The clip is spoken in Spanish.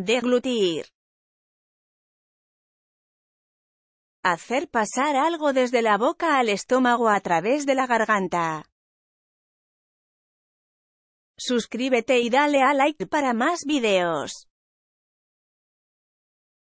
Deglutir. Hacer pasar algo desde la boca al estómago a través de la garganta. Suscríbete y dale a like para más videos.